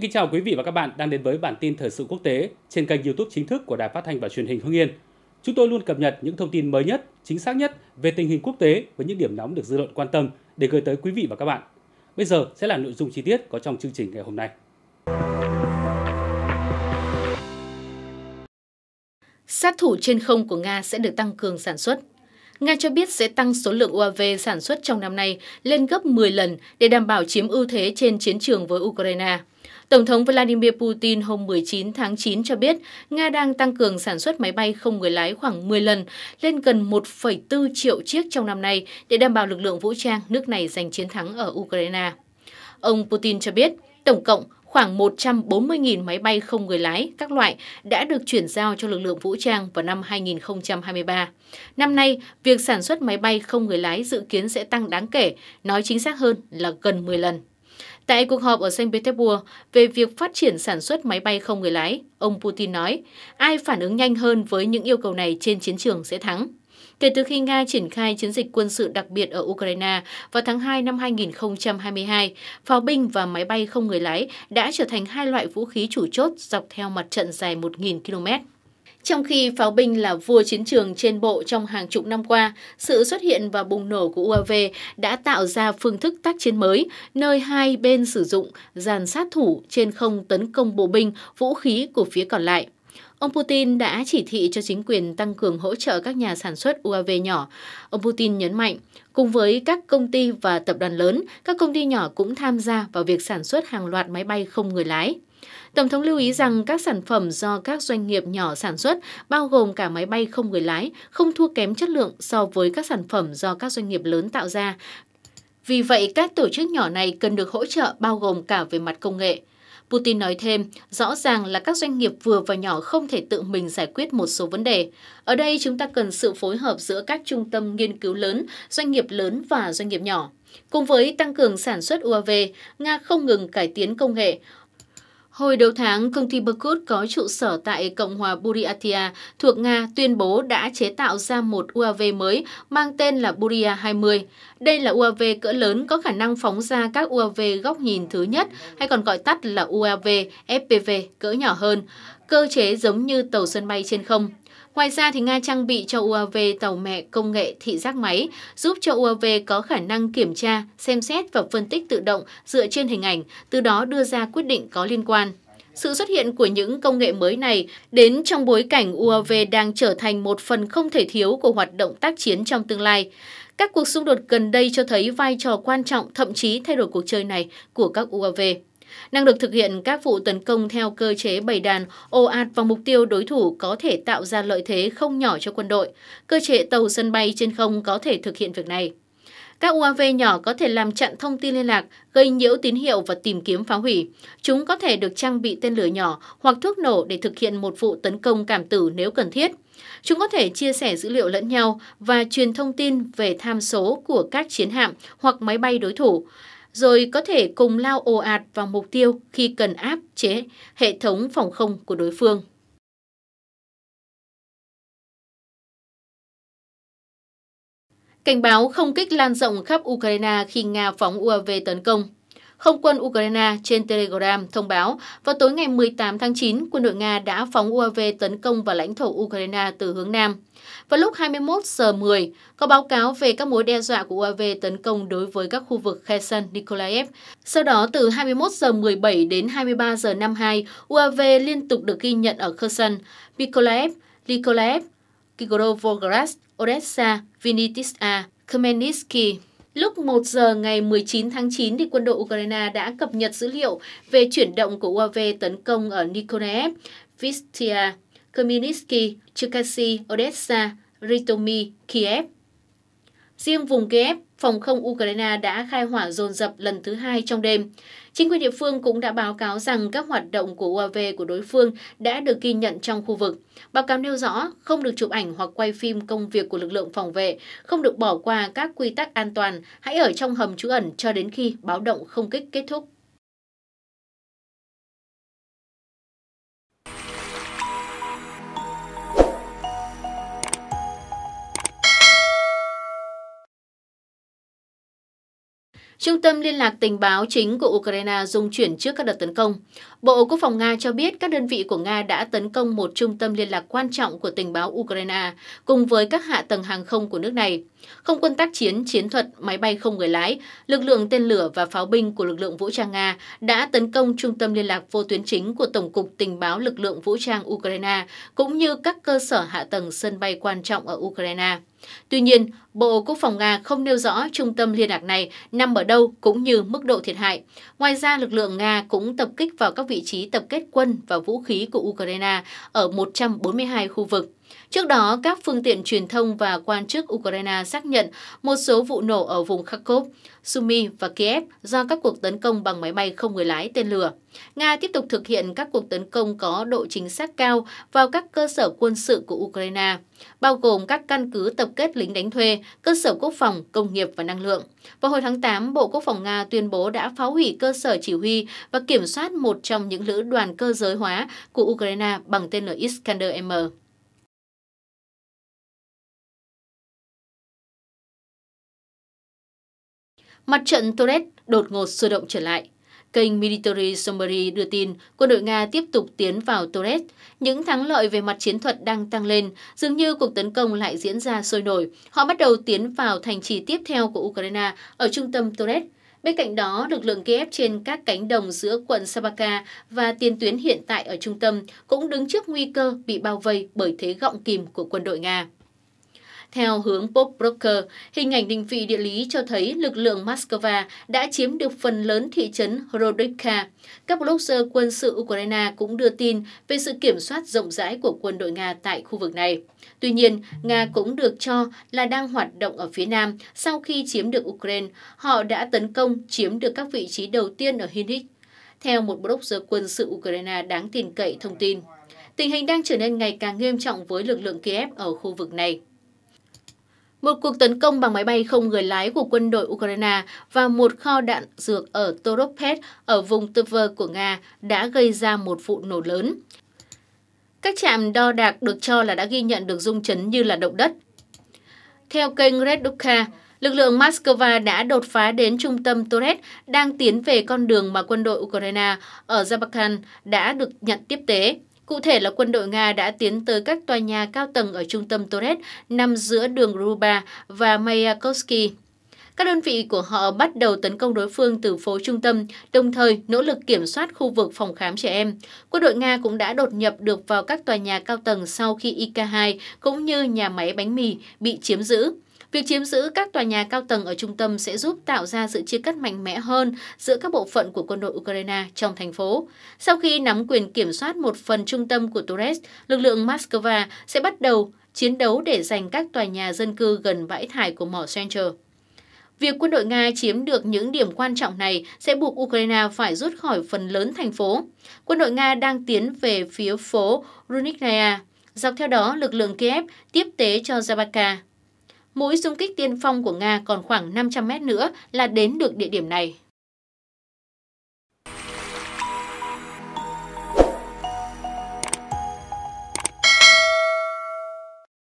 Xin kính chào quý vị và các bạn đang đến với bản tin thời sự quốc tế trên kênh YouTube chính thức của Đài Phát thanh và Truyền hình Hưng Yên. Chúng tôi luôn cập nhật những thông tin mới nhất, chính xác nhất về tình hình quốc tế với những điểm nóng được dư luận quan tâm để gửi tới quý vị và các bạn. Bây giờ sẽ là nội dung chi tiết có trong chương trình ngày hôm nay. Sát thủ trên không của Nga sẽ được tăng cường sản xuất. Nga cho biết sẽ tăng số lượng UAV sản xuất trong năm nay lên gấp 10 lần để đảm bảo chiếm ưu thế trên chiến trường với Ukraine. Tổng thống Vladimir Putin hôm 19 tháng 9 cho biết Nga đang tăng cường sản xuất máy bay không người lái khoảng 10 lần, lên gần 1,4 triệu chiếc trong năm nay để đảm bảo lực lượng vũ trang nước này giành chiến thắng ở Ukraine. Ông Putin cho biết, tổng cộng khoảng 140.000 máy bay không người lái các loại đã được chuyển giao cho lực lượng vũ trang vào năm 2023. Năm nay, việc sản xuất máy bay không người lái dự kiến sẽ tăng đáng kể, nói chính xác hơn là gần 10 lần. Tại cuộc họp ở Saint Petersburg về việc phát triển sản xuất máy bay không người lái, ông Putin nói, ai phản ứng nhanh hơn với những yêu cầu này trên chiến trường sẽ thắng. Kể từ khi Nga triển khai chiến dịch quân sự đặc biệt ở Ukraine vào tháng 2 năm 2022, pháo binh và máy bay không người lái đã trở thành hai loại vũ khí chủ chốt dọc theo mặt trận dài 1.000 km. Trong khi pháo binh là vua chiến trường trên bộ trong hàng chục năm qua, sự xuất hiện và bùng nổ của UAV đã tạo ra phương thức tác chiến mới, nơi hai bên sử dụng dàn sát thủ trên không tấn công bộ binh, vũ khí của phía còn lại. Ông Putin đã chỉ thị cho chính quyền tăng cường hỗ trợ các nhà sản xuất UAV nhỏ. Ông Putin nhấn mạnh, cùng với các công ty và tập đoàn lớn, các công ty nhỏ cũng tham gia vào việc sản xuất hàng loạt máy bay không người lái. Tổng thống lưu ý rằng các sản phẩm do các doanh nghiệp nhỏ sản xuất, bao gồm cả máy bay không người lái, không thua kém chất lượng so với các sản phẩm do các doanh nghiệp lớn tạo ra. Vì vậy, các tổ chức nhỏ này cần được hỗ trợ bao gồm cả về mặt công nghệ. Putin nói thêm, rõ ràng là các doanh nghiệp vừa và nhỏ không thể tự mình giải quyết một số vấn đề. Ở đây chúng ta cần sự phối hợp giữa các trung tâm nghiên cứu lớn, doanh nghiệp lớn và doanh nghiệp nhỏ. Cùng với tăng cường sản xuất UAV, Nga không ngừng cải tiến công nghệ, Hồi đầu tháng, công ty Berkut có trụ sở tại Cộng hòa Buryatia thuộc Nga tuyên bố đã chế tạo ra một UAV mới mang tên là Buria 20. Đây là UAV cỡ lớn có khả năng phóng ra các UAV góc nhìn thứ nhất hay còn gọi tắt là UAV FPV cỡ nhỏ hơn, cơ chế giống như tàu sân bay trên không. Ngoài ra, thì Nga trang bị cho UAV tàu mẹ công nghệ thị giác máy, giúp cho UAV có khả năng kiểm tra, xem xét và phân tích tự động dựa trên hình ảnh, từ đó đưa ra quyết định có liên quan. Sự xuất hiện của những công nghệ mới này đến trong bối cảnh UAV đang trở thành một phần không thể thiếu của hoạt động tác chiến trong tương lai. Các cuộc xung đột gần đây cho thấy vai trò quan trọng thậm chí thay đổi cuộc chơi này của các UAV năng lực thực hiện các vụ tấn công theo cơ chế bầy đàn ồ ạt vào mục tiêu đối thủ có thể tạo ra lợi thế không nhỏ cho quân đội. Cơ chế tàu sân bay trên không có thể thực hiện việc này. Các UAV nhỏ có thể làm chặn thông tin liên lạc, gây nhiễu tín hiệu và tìm kiếm phá hủy. Chúng có thể được trang bị tên lửa nhỏ hoặc thuốc nổ để thực hiện một vụ tấn công cảm tử nếu cần thiết. Chúng có thể chia sẻ dữ liệu lẫn nhau và truyền thông tin về tham số của các chiến hạm hoặc máy bay đối thủ rồi có thể cùng lao ồ ạt vào mục tiêu khi cần áp chế hệ thống phòng không của đối phương. Cảnh báo không kích lan rộng khắp Ukraine khi Nga phóng UAV tấn công. Không quân Ukraine trên Telegram thông báo, vào tối ngày 18 tháng 9, quân đội Nga đã phóng UAV tấn công vào lãnh thổ Ukraine từ hướng Nam. Vào lúc 21 giờ 10, có báo cáo về các mối đe dọa của UAV tấn công đối với các khu vực Kherson Nikolaev. Sau đó, từ 21 giờ 17 đến 23 giờ 52, UAV liên tục được ghi nhận ở Kherson, Nikolaev, Nikolaev, Kigorovograd, Odessa, Vinitsa, Khmelnytsky. Lúc 1 giờ ngày 19 tháng 9, thì quân đội Ukraine đã cập nhật dữ liệu về chuyển động của UAV tấn công ở Nikolaev, Vistia, Khmelnytsky, Cherkasy, Odessa, Ritomi, Kiev. Riêng vùng Kiev phòng không Ukraine đã khai hỏa dồn dập lần thứ hai trong đêm. Chính quyền địa phương cũng đã báo cáo rằng các hoạt động của UAV của đối phương đã được ghi nhận trong khu vực. Báo cáo nêu rõ không được chụp ảnh hoặc quay phim công việc của lực lượng phòng vệ, không được bỏ qua các quy tắc an toàn, hãy ở trong hầm trú ẩn cho đến khi báo động không kích kết thúc. Trung tâm liên lạc tình báo chính của Ukraine dung chuyển trước các đợt tấn công. Bộ Quốc phòng Nga cho biết các đơn vị của Nga đã tấn công một trung tâm liên lạc quan trọng của tình báo Ukraine cùng với các hạ tầng hàng không của nước này. Không quân tác chiến, chiến thuật, máy bay không người lái, lực lượng tên lửa và pháo binh của lực lượng vũ trang Nga đã tấn công trung tâm liên lạc vô tuyến chính của Tổng cục Tình báo lực lượng vũ trang Ukraine cũng như các cơ sở hạ tầng sân bay quan trọng ở Ukraine. Tuy nhiên, Bộ Quốc phòng Nga không nêu rõ trung tâm liên lạc này nằm ở đâu cũng như mức độ thiệt hại. Ngoài ra, lực lượng Nga cũng tập kích vào các vị trí tập kết quân và vũ khí của Ukraine ở 142 khu vực. Trước đó, các phương tiện truyền thông và quan chức Ukraine xác nhận một số vụ nổ ở vùng Kharkov, Sumy và Kiev do các cuộc tấn công bằng máy bay không người lái tên lửa. Nga tiếp tục thực hiện các cuộc tấn công có độ chính xác cao vào các cơ sở quân sự của Ukraine, bao gồm các căn cứ tập kết lính đánh thuê, cơ sở quốc phòng, công nghiệp và năng lượng. Vào hồi tháng 8, Bộ Quốc phòng Nga tuyên bố đã phá hủy cơ sở chỉ huy và kiểm soát một trong những lữ đoàn cơ giới hóa của Ukraine bằng tên lửa Iskander-M. Mặt trận Torres đột ngột sôi động trở lại. Kênh Military Summary đưa tin quân đội Nga tiếp tục tiến vào Torres. Những thắng lợi về mặt chiến thuật đang tăng lên, dường như cuộc tấn công lại diễn ra sôi nổi. Họ bắt đầu tiến vào thành trì tiếp theo của Ukraine ở trung tâm Torres. Bên cạnh đó, lực lượng Kiev trên các cánh đồng giữa quận Sabaka và tiền tuyến hiện tại ở trung tâm cũng đứng trước nguy cơ bị bao vây bởi thế gọng kìm của quân đội Nga. Theo hướng Bob Broker, hình ảnh định vị địa lý cho thấy lực lượng Moscow đã chiếm được phần lớn thị trấn Hrodivka. Các blogger quân sự Ukraine cũng đưa tin về sự kiểm soát rộng rãi của quân đội Nga tại khu vực này. Tuy nhiên, Nga cũng được cho là đang hoạt động ở phía nam sau khi chiếm được Ukraine. Họ đã tấn công, chiếm được các vị trí đầu tiên ở hinnik theo một blogger quân sự Ukraine đáng tin cậy thông tin. Tình hình đang trở nên ngày càng nghiêm trọng với lực lượng Kiev ở khu vực này. Một cuộc tấn công bằng máy bay không người lái của quân đội Ukraine và một kho đạn dược ở Toropet ở vùng Tver của Nga đã gây ra một vụ nổ lớn. Các trạm đo đạc được cho là đã ghi nhận được rung chấn như là động đất. Theo kênh Redukha, lực lượng Moscow đã đột phá đến trung tâm Torres đang tiến về con đường mà quân đội Ukraine ở Zabakan đã được nhận tiếp tế. Cụ thể là quân đội Nga đã tiến tới các tòa nhà cao tầng ở trung tâm Torres nằm giữa đường Ruba và Mayakovsky. Các đơn vị của họ bắt đầu tấn công đối phương từ phố trung tâm, đồng thời nỗ lực kiểm soát khu vực phòng khám trẻ em. Quân đội Nga cũng đã đột nhập được vào các tòa nhà cao tầng sau khi IK-2 cũng như nhà máy bánh mì bị chiếm giữ. Việc chiếm giữ các tòa nhà cao tầng ở trung tâm sẽ giúp tạo ra sự chia cắt mạnh mẽ hơn giữa các bộ phận của quân đội Ukraine trong thành phố. Sau khi nắm quyền kiểm soát một phần trung tâm của Torres, lực lượng Moscow sẽ bắt đầu chiến đấu để giành các tòa nhà dân cư gần bãi thải của mỏ Central. Việc quân đội Nga chiếm được những điểm quan trọng này sẽ buộc Ukraine phải rút khỏi phần lớn thành phố. Quân đội Nga đang tiến về phía phố Runiknaya. Dọc theo đó, lực lượng Kiev tiếp tế cho Zabaka. Mũi xung kích tiên phong của Nga còn khoảng 500 mét nữa là đến được địa điểm này.